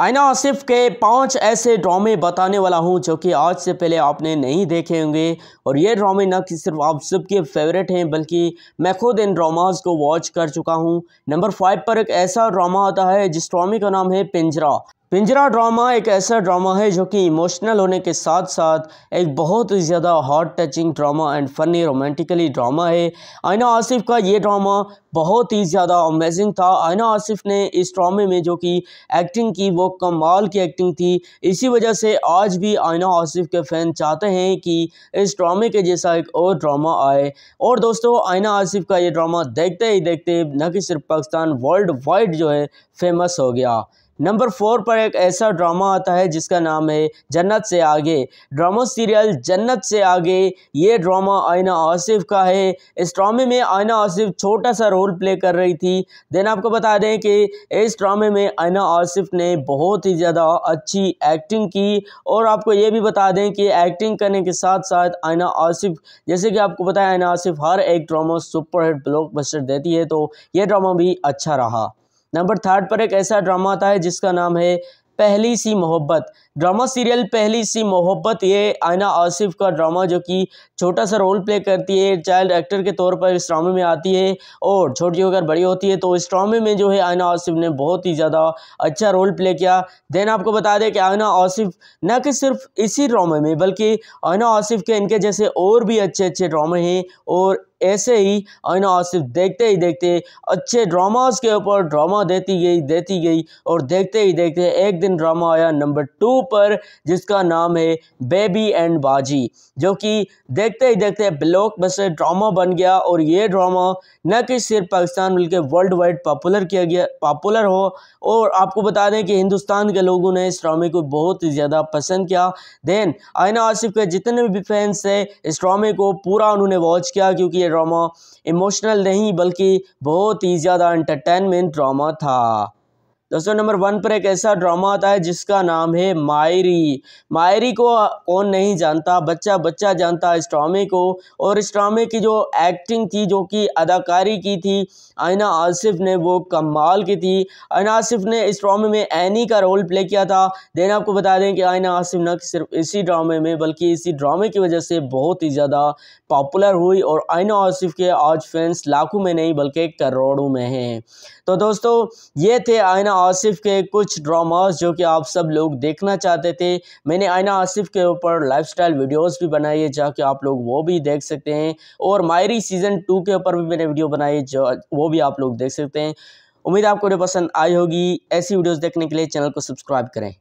आइना आसिफ के पांच ऐसे ड्रामे बताने वाला हूं जो कि आज से पहले आपने नहीं देखे होंगे और ये ड्रामे न कि सिर्फ आप सबके फेवरेट हैं बल्कि मैं खुद इन ड्रामाज को वॉच कर चुका हूं नंबर फाइव पर एक ऐसा ड्रामा आता है जिस ड्रामे का नाम है पिंजरा पिंजरा ड्रामा एक ऐसा ड्रामा है जो कि इमोशनल होने के साथ साथ एक बहुत ही ज़्यादा hot touching drama and funny romantically drama है आयना आसिफ का ये ड्रामा बहुत ही ज़्यादा अमेजिंग था आयना आसिफ ने इस ड्रामे में जो कि एक्टिंग की वो कमाल की एक्टिंग थी इसी वजह से आज भी आयना आसिफ के फ़ैन चाहते हैं कि इस ड्रामे के जैसा एक और ड्रामा आए और दोस्तों आयना आसिफ का ये ड्रामा देखते ही देखते न कि सिर्फ पाकिस्तान वर्ल्ड वाइड जो है फेमस हो गया नंबर फोर पर एक ऐसा ड्रामा आता है जिसका नाम है जन्नत से आगे ड्रामा सीरियल जन्नत से आगे ये ड्रामा आयना आसिफ का है इस ड्रामे में आयना आसिफ छोटा सा रोल प्ले कर रही थी देन आपको बता दें कि इस ड्रामे में आयना आसिफ ने बहुत ही ज़्यादा अच्छी एक्टिंग की और आपको ये भी बता दें कि एक्टिंग करने के साथ साथ आयना आसिफ जैसे कि आपको बताया आयना आसिफ हर एक ड्रामा सुपरहिट ब्लॉक देती है तो ये ड्रामा भी अच्छा रहा नंबर थर्ड पर एक ऐसा ड्रामा आता है जिसका नाम है पहली सी मोहब्बत ड्रामा सीरियल पहली सी मोहब्बत ये आयना आसिफ का ड्रामा जो कि छोटा सा रोल प्ले करती है चाइल्ड एक्टर के तौर पर इस ड्रामे में आती है और छोटी होकर बड़ी होती है तो इस ड्रामे में जो है आयना आसिफ ने बहुत ही ज़्यादा अच्छा रोल प्ले किया देन आपको बता दें कि आयना आसिफ न कि सिर्फ इसी ड्रामे में बल्कि आयना आसिफ के इनके जैसे और भी अच्छे अच्छे ड्रामे हैं और ऐसे ही आईना आसिफ देखते ही देखते अच्छे ड्रामास के ऊपर ड्रामा देती गई देती गई और देखते ही देखते एक दिन ड्रामा आया नंबर टू पर जिसका नाम है बेबी एंड बाजी जो कि देखते ही देखते ब्लॉक बस्टर ड्रामा बन गया और ये ड्रामा न कि सिर्फ पाकिस्तान बल्कि वर्ल्ड वाइड पॉपुलर किया गया पॉपुलर हो और आपको बता दें कि हिंदुस्तान के लोगों ने इस ड्रामे को बहुत ही ज़्यादा पसंद किया देन आयना आसिफ के जितने भी फैंस थे इस ड्रामे को पूरा उन्होंने वॉच किया क्योंकि ये ड्रामा इमोशनल नहीं बल्कि बहुत ही ज़्यादा एंटरटेनमेंट ड्रामा था दोस्तों नंबर वन पर एक ऐसा ड्रामा आता है जिसका नाम है मायरी मायरी को कौन नहीं जानता बच्चा बच्चा जानता इस ड्रामे को और इस ड्रामे की जो एक्टिंग थी जो कि अदाकारी की थी आयना आसिफ ने वो कमाल की थी आयना आसिफ ने इस ड्रामे में एनी का रोल प्ले किया था देन आपको बता दें कि आयना आसिफ न सिर्फ इसी ड्रामे में बल्कि इसी ड्रामे की वजह से बहुत ही ज़्यादा पॉपुलर हुई और आयना आसिफ के आज फैंस लाखों में नहीं बल्कि करोड़ों में हैं तो दोस्तों ये थे आयना आसिफ के कुछ ड्रामास जो कि आप सब लोग देखना चाहते थे मैंने आयना आसिफ के ऊपर लाइफस्टाइल वीडियोस भी बनाई है जहाँ कि आप लोग वो भी देख सकते हैं और मायरी सीज़न टू के ऊपर भी मैंने वीडियो बनाई है जो वो भी आप लोग देख सकते हैं उम्मीद आपको वीडियो पसंद आई होगी ऐसी वीडियोज़ देखने के लिए चैनल को सब्सक्राइब करें